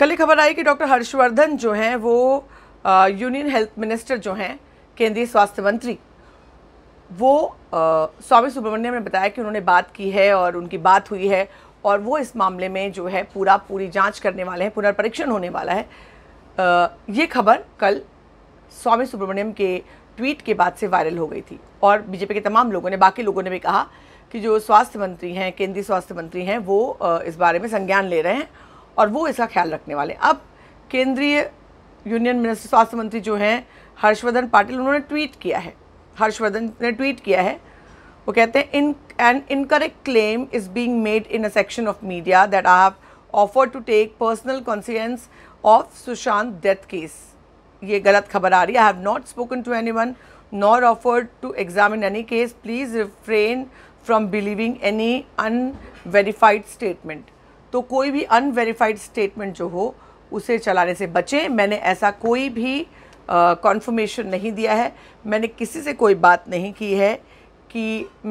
कल ये खबर आई कि डॉक्टर हर्षवर्धन जो हैं वो यूनियन हेल्थ मिनिस्टर जो हैं केंद्रीय स्वास्थ्य मंत्री वो आ, स्वामी सुब्रमण्यम ने बताया कि उन्होंने बात की है और उनकी बात हुई है और वो इस मामले में जो है पूरा पूरी जांच करने वाले हैं पुनर्परीक्षण होने वाला है आ, ये खबर कल स्वामी सुब्रमण्यम के ट्वीट के बाद से वायरल हो गई थी और बीजेपी के तमाम लोगों ने बाकी लोगों ने भी कहा कि जो स्वास्थ्य मंत्री हैं केंद्रीय स्वास्थ्य मंत्री हैं वो आ, इस बारे में संज्ञान ले रहे हैं और वो इसका ख्याल रखने वाले अब केंद्रीय यूनियन मिनिस्टर स्वास्थ्य मंत्री जो हैं हर्षवर्धन पाटिल उन्होंने ट्वीट किया है हर्षवर्धन ने ट्वीट किया है वो कहते हैं in and incorrect claim is being made in a section of media that I have offer to take personal conscience of Sushant death case ये गलत खबर आ रही है I have not spoken to anyone nor offer to examine any case please refrain from believing any unverified statement तो कोई भी unverified statement जो हो उसे चलाने से बचें मैंने ऐसा कोई भी कॉन्फर्मेशन नहीं दिया है मैंने किसी से कोई बात नहीं की है कि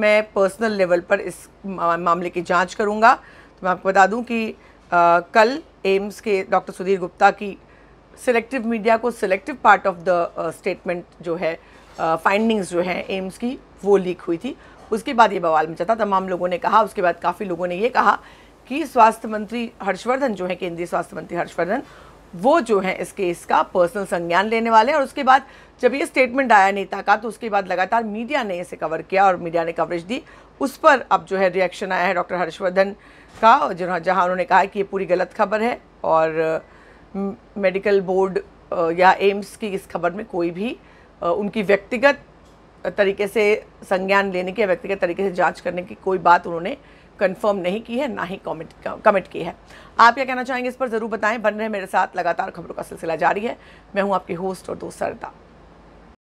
मैं पर्सनल लेवल पर इस मामले की जांच करूंगा तो मैं आपको बता दूं कि uh, कल एम्स के डॉक्टर सुधीर गुप्ता की सिलेक्टिव मीडिया को selective part of the statement जो है फाइंडिंग्स जो हैं एम्स की वो लीक हुई थी उसके बाद ये बवाल मचा था तमाम लोगों ने कहा उसके बाद काफ़ी लोगों ने ये कहा कि स्वास्थ्य मंत्री हर्षवर्धन जो है केंद्रीय स्वास्थ्य मंत्री हर्षवर्धन वो जो है इस केस का पर्सनल संज्ञान लेने वाले हैं और उसके बाद जब ये स्टेटमेंट आया नेता का तो उसके बाद लगातार मीडिया ने इसे कवर किया और मीडिया ने कवरेज दी उस पर अब जो है रिएक्शन आया है डॉक्टर हर्षवर्धन का जिन्होंने जहाँ उन्होंने कहा कि ये पूरी गलत खबर है और मेडिकल बोर्ड या एम्स की इस खबर में कोई भी उनकी व्यक्तिगत तरीके से संज्ञान लेने की व्यक्तिगत तरीके से जांच करने की कोई बात उन्होंने कंफर्म नहीं की है ना ही कमिट कमिट की है आप क्या कहना चाहेंगे इस पर ज़रूर बताएं बन रहे मेरे साथ लगातार खबरों का सिलसिला जारी है मैं हूं आपकी होस्ट और दोस्त सरदा